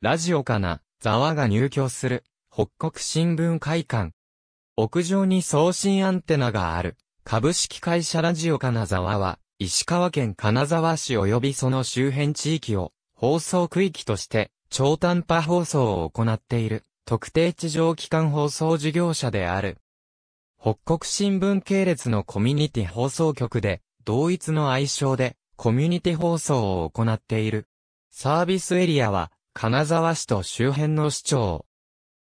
ラジオかな、ザワが入居する、北国新聞会館。屋上に送信アンテナがある、株式会社ラジオザワは、石川県金沢市及びその周辺地域を、放送区域として、超短波放送を行っている、特定地上機関放送事業者である。北国新聞系列のコミュニティ放送局で、同一の愛称で、コミュニティ放送を行っている。サービスエリアは、金沢市と周辺の市長。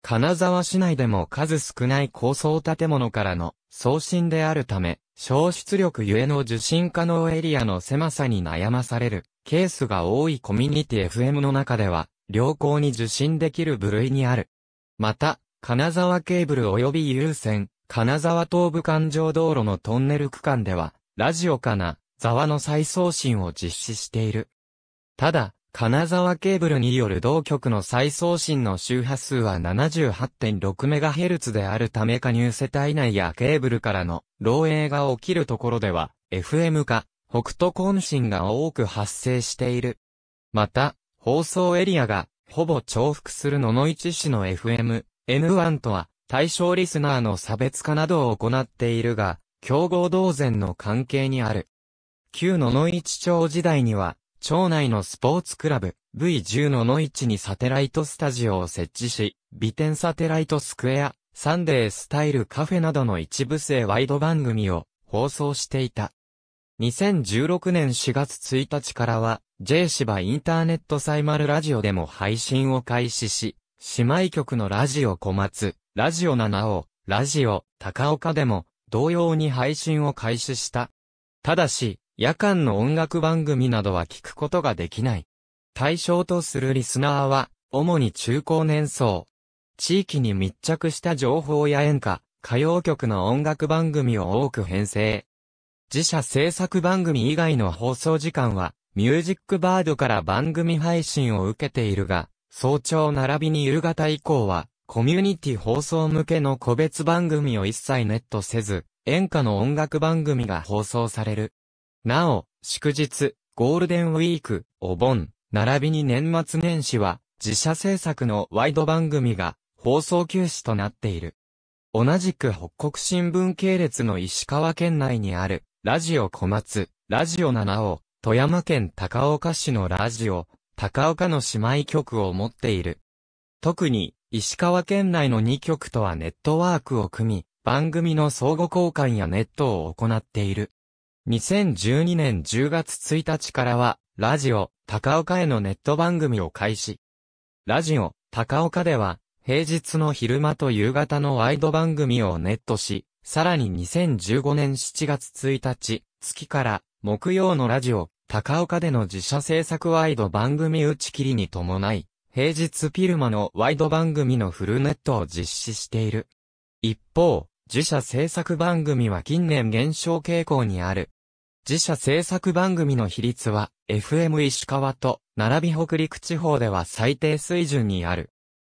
金沢市内でも数少ない高層建物からの送信であるため、消出力ゆえの受信可能エリアの狭さに悩まされるケースが多いコミュニティ FM の中では、良好に受信できる部類にある。また、金沢ケーブル及び優先、金沢東部環状道路のトンネル区間では、ラジオかな、沢の再送信を実施している。ただ、金沢ケーブルによる同局の再送信の周波数は 78.6MHz であるため加入世帯内やケーブルからの漏洩が起きるところでは、FM 化、北斗渾身が多く発生している。また、放送エリアが、ほぼ重複する野々市市の FM、N1 とは、対象リスナーの差別化などを行っているが、競合同然の関係にある。旧野々市町時代には、町内のスポーツクラブ V10 の野市にサテライトスタジオを設置し、美点サテライトスクエア、サンデースタイルカフェなどの一部制ワイド番組を放送していた。2016年4月1日からは、J 芝インターネットサイマルラジオでも配信を開始し、姉妹局のラジオ小松、ラジオ7尾、ラジオ高岡でも同様に配信を開始した。ただし、夜間の音楽番組などは聞くことができない。対象とするリスナーは、主に中高年層。地域に密着した情報や演歌、歌謡曲の音楽番組を多く編成。自社制作番組以外の放送時間は、ミュージックバードから番組配信を受けているが、早朝並びに夕方以降は、コミュニティ放送向けの個別番組を一切ネットせず、演歌の音楽番組が放送される。なお、祝日、ゴールデンウィーク、お盆、並びに年末年始は、自社制作のワイド番組が放送休止となっている。同じく北国新聞系列の石川県内にある、ラジオ小松、ラジオ7を、富山県高岡市のラジオ、高岡の姉妹局を持っている。特に、石川県内の2局とはネットワークを組み、番組の相互交換やネットを行っている。2012年10月1日からは、ラジオ、高岡へのネット番組を開始。ラジオ、高岡では、平日の昼間と夕方のワイド番組をネットし、さらに2015年7月1日、月から、木曜のラジオ、高岡での自社制作ワイド番組打ち切りに伴い、平日ルマのワイド番組のフルネットを実施している。一方、自社制作番組は近年減少傾向にある。自社制作番組の比率は FM 石川と並び北陸地方では最低水準にある。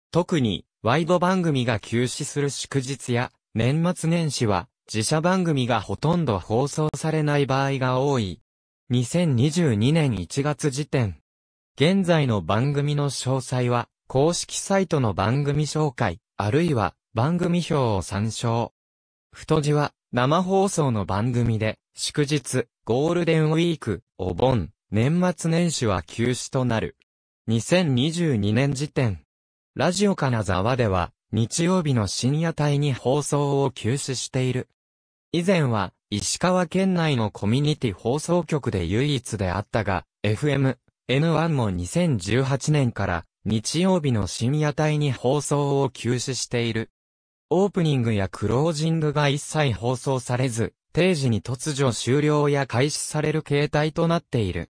特にワイド番組が休止する祝日や年末年始は自社番組がほとんど放送されない場合が多い。2022年1月時点。現在の番組の詳細は公式サイトの番組紹介、あるいは番組表を参照。太字は生放送の番組で、祝日、ゴールデンウィーク、お盆、年末年始は休止となる。2022年時点。ラジオ金沢では、日曜日の深夜帯に放送を休止している。以前は、石川県内のコミュニティ放送局で唯一であったが、FM、N1 も2018年から、日曜日の深夜帯に放送を休止している。オープニングやクロージングが一切放送されず、定時に突如終了や開始される形態となっている。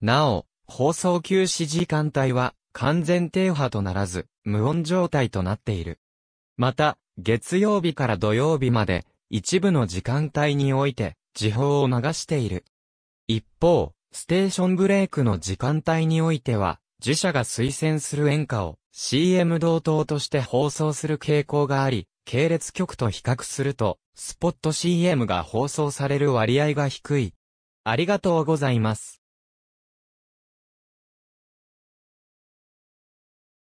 なお、放送休止時間帯は完全停波とならず、無音状態となっている。また、月曜日から土曜日まで、一部の時間帯において、時報を流している。一方、ステーションブレイクの時間帯においては、自社が推薦する演歌を CM 同等として放送する傾向があり、系列局と比較すると、スポット CM が放送される割合が低い。ありがとうございます。